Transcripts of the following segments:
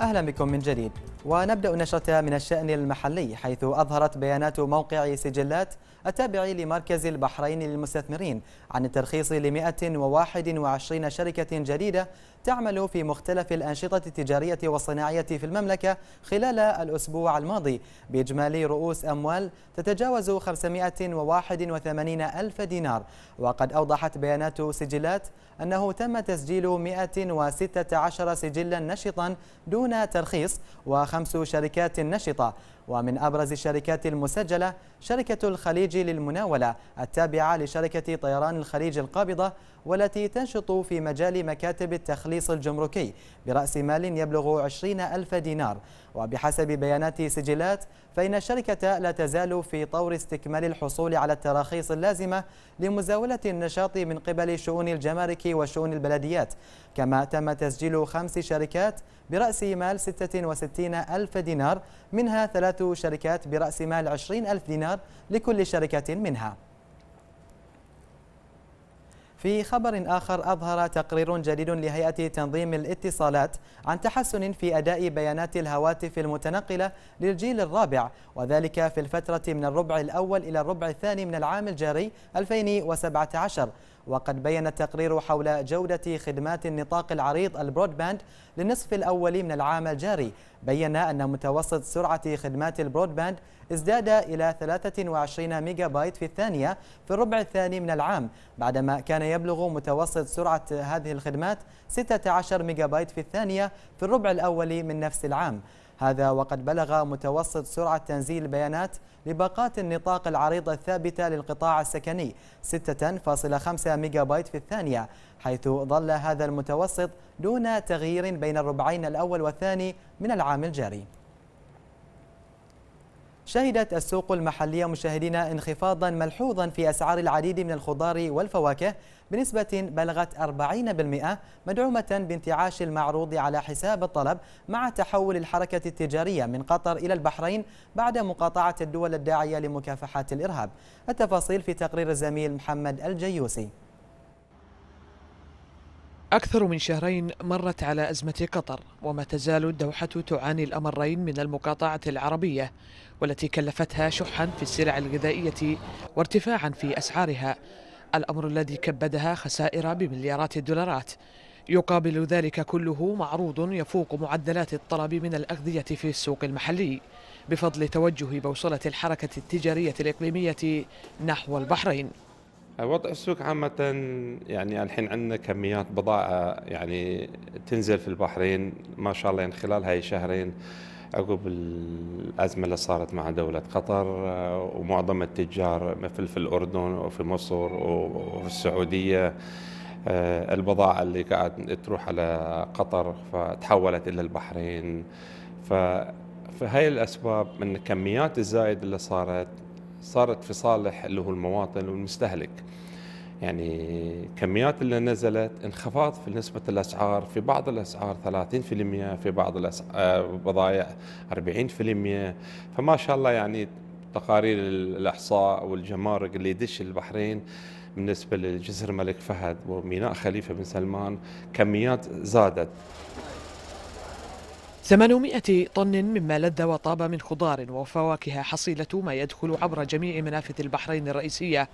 أهلا بكم من جديد ونبدأ نشرتها من الشأن المحلي حيث أظهرت بيانات موقع سجلات التابع لمركز البحرين للمستثمرين عن الترخيص ل 121 شركة جديدة تعمل في مختلف الأنشطة التجارية والصناعية في المملكة خلال الأسبوع الماضي بإجمالي رؤوس أموال تتجاوز 581 ألف دينار وقد أوضحت بيانات سجلات أنه تم تسجيل 116 سجلا نشطا دون ترخيص وخمس شركات نشطة ومن أبرز الشركات المسجلة شركة الخليج للمناولة التابعة لشركة طيران الخليج القابضة والتي تنشط في مجال مكاتب التخليص الجمركي برأس مال يبلغ 20 ألف دينار وبحسب بيانات سجلات فإن الشركة لا تزال في طور استكمال الحصول على التراخيص اللازمة لمزاولة النشاط من قبل شؤون الجمارك وشؤون البلديات كما تم تسجيل خمس شركات برأس مال 66 ألف دينار منها ثلاث ثلاث شركات برأس مال 20 ألف دينار لكل شركة منها في خبر آخر أظهر تقرير جديد لهيئة تنظيم الاتصالات عن تحسن في أداء بيانات الهواتف المتنقلة للجيل الرابع وذلك في الفترة من الربع الأول إلى الربع الثاني من العام الجاري 2017 وقد بين التقرير حول جودة خدمات النطاق العريض البرودباند للنصف الأول من العام الجاري بين أن متوسط سرعة خدمات البرودباند ازداد إلى 23 ميجا بايت في الثانية في الربع الثاني من العام بعدما كان يبلغ متوسط سرعة هذه الخدمات 16 ميجا بايت في الثانية في الربع الأول من نفس العام هذا وقد بلغ متوسط سرعة تنزيل البيانات لباقات النطاق العريضة الثابتة للقطاع السكني 6.5 بايت في الثانية حيث ظل هذا المتوسط دون تغيير بين الربعين الأول والثاني من العام الجاري شهدت السوق المحلية مشاهدينا انخفاضا ملحوظا في أسعار العديد من الخضار والفواكه بنسبة بلغت 40% مدعومة بانتعاش المعروض على حساب الطلب مع تحول الحركة التجارية من قطر إلى البحرين بعد مقاطعة الدول الداعية لمكافحة الإرهاب التفاصيل في تقرير الزميل محمد الجيوسي أكثر من شهرين مرت على أزمة قطر وما تزال الدوحة تعاني الأمرين من المقاطعة العربية والتي كلفتها شحا في السلع الغذائية وارتفاعا في أسعارها الأمر الذي كبدها خسائر بمليارات الدولارات يقابل ذلك كله معروض يفوق معدلات الطلب من الأغذية في السوق المحلي بفضل توجه بوصلة الحركة التجارية الإقليمية نحو البحرين وضع السوق عامة يعني الحين عندنا كميات بضاعة يعني تنزل في البحرين ما شاء الله يعني خلال هاي شهرين عقب الأزمة اللي صارت مع دولة قطر آه، ومعظم التجار مثل في الأردن وفي مصر وفي السعودية آه، البضاعة اللي قاعد تروح على قطر فتحولت إلى البحرين ف فهي الأسباب من الكميات الزايدة اللي صارت صارت في صالح اللي هو المواطن والمستهلك يعني كميات اللي نزلت انخفاض في نسبة الأسعار في بعض الأسعار 30% في بعض البضائع آه، 40% فما شاء الله يعني تقارير الإحصاء والجمارك اللي يدش البحرين بالنسبة لجسر الملك فهد وميناء خليفة بن سلمان كميات زادت 800 طن مما لذ وطاب من خضار وفواكه حصيلة ما يدخل عبر جميع منافذ البحرين الرئيسية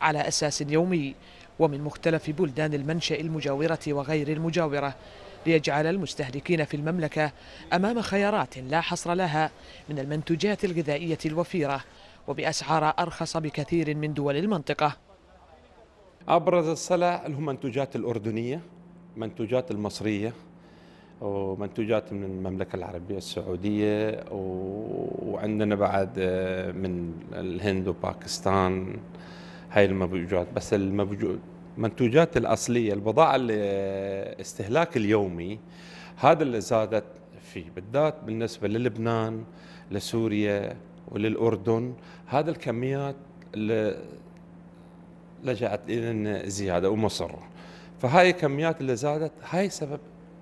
على أساس يومي ومن مختلف بلدان المنشأ المجاورة وغير المجاورة ليجعل المستهلكين في المملكة أمام خيارات لا حصر لها من المنتوجات الغذائية الوفيرة وبأسعار أرخص بكثير من دول المنطقة أبرز السلع اللي هم منتوجات الأردنية منتوجات المصرية ومنتوجات من المملكة العربية السعودية وعندنا بعد آه، من الهند وباكستان هاي المنتوجات بس المنتوجات الأصلية البضاعة الاستهلاك آه، اليومي هذا اللي زادت فيه بالذات بالنسبة للبنان لسوريا وللأردن هذا الكميات اللي لجأت إلى زيادة ومصر فهاي الكميات اللي زادت هاي سبب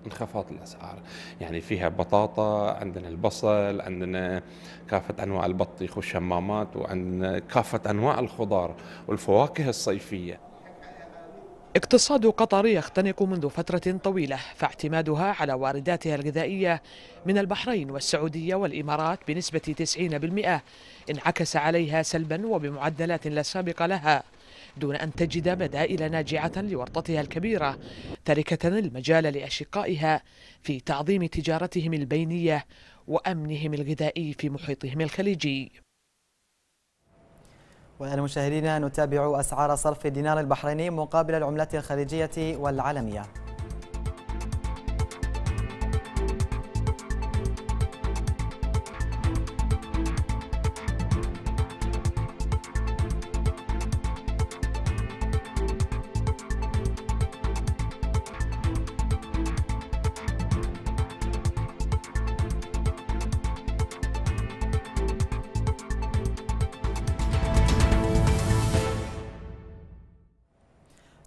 انخفاض الاسعار يعني فيها بطاطا عندنا البصل عندنا كافه انواع البطيخ والشمامات وعندنا كافه انواع الخضار والفواكه الصيفيه اقتصاد قطر يختنق منذ فترة طويلة فاعتمادها على وارداتها الغذائية من البحرين والسعودية والإمارات بنسبة 90% انعكس عليها سلبا وبمعدلات لا سابق لها دون أن تجد بدائل ناجعة لورطتها الكبيرة تاركة المجال لأشقائها في تعظيم تجارتهم البينية وأمنهم الغذائي في محيطهم الخليجي والمشاهدين نتابع أسعار صرف الدينار البحريني مقابل العملات الخليجية والعالمية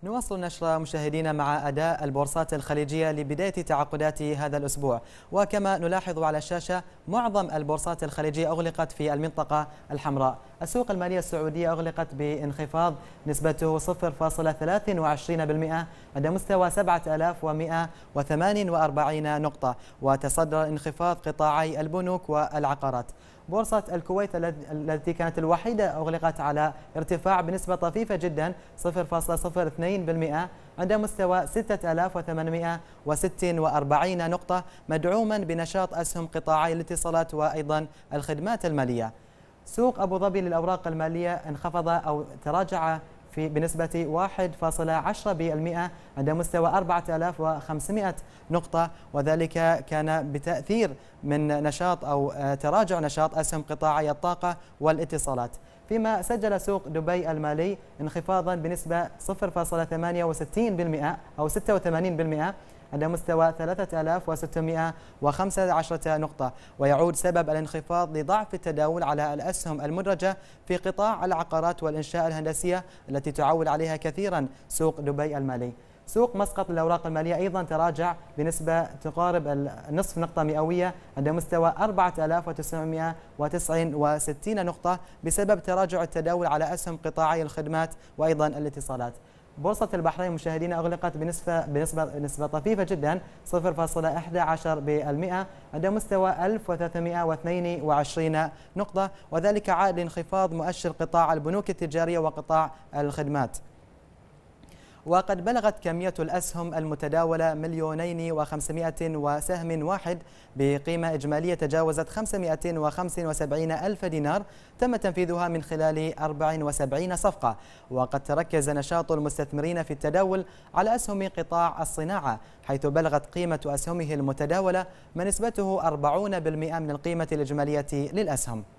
نواصل النشر مشاهدينا مع أداء البورصات الخليجية لبداية تعاقدات هذا الأسبوع وكما نلاحظ على الشاشة معظم البورصات الخليجية أغلقت في المنطقة الحمراء السوق المالية السعودية أغلقت بانخفاض نسبته 0.23% عند مستوى 7148 نقطة وتصدر انخفاض قطاعي البنوك والعقارات بورصة الكويت التي كانت الوحيدة أغلقت على ارتفاع بنسبة طفيفة جدا 0.02% عند مستوى 6846 نقطة مدعوما بنشاط أسهم قطاعي الاتصالات وأيضا الخدمات المالية سوق أبو ظبي للأوراق المالية انخفض أو تراجع في بنسبة 1.10% عند مستوى 4500 نقطة وذلك كان بتأثير من نشاط أو تراجع نشاط أسهم قطاعي الطاقة والاتصالات فيما سجل سوق دبي المالي انخفاضا بنسبة 0.68% أو 86% عند مستوى 3615 نقطة ويعود سبب الانخفاض لضعف التداول على الأسهم المدرجة في قطاع العقارات والإنشاء الهندسية التي تعول عليها كثيرا سوق دبي المالي سوق مسقط للأوراق المالية أيضا تراجع بنسبة تقارب النصف نقطة مئوية عند مستوى 4969 نقطة بسبب تراجع التداول على أسهم قطاعي الخدمات وأيضا الاتصالات بورصة البحرين مشاهدينا أغلقت بنسبة بنسبة نسبة طفيفة جدا 0.11% عند مستوى 1322 نقطة وذلك عائد لانخفاض مؤشر قطاع البنوك التجارية وقطاع الخدمات وقد بلغت كمية الأسهم المتداولة مليونين وخمسمائة وسهم واحد بقيمة إجمالية تجاوزت وسبعين ألف دينار تم تنفيذها من خلال 74 صفقة وقد تركز نشاط المستثمرين في التداول على أسهم قطاع الصناعة حيث بلغت قيمة أسهمه المتداولة ما نسبته 40% من القيمة الإجمالية للأسهم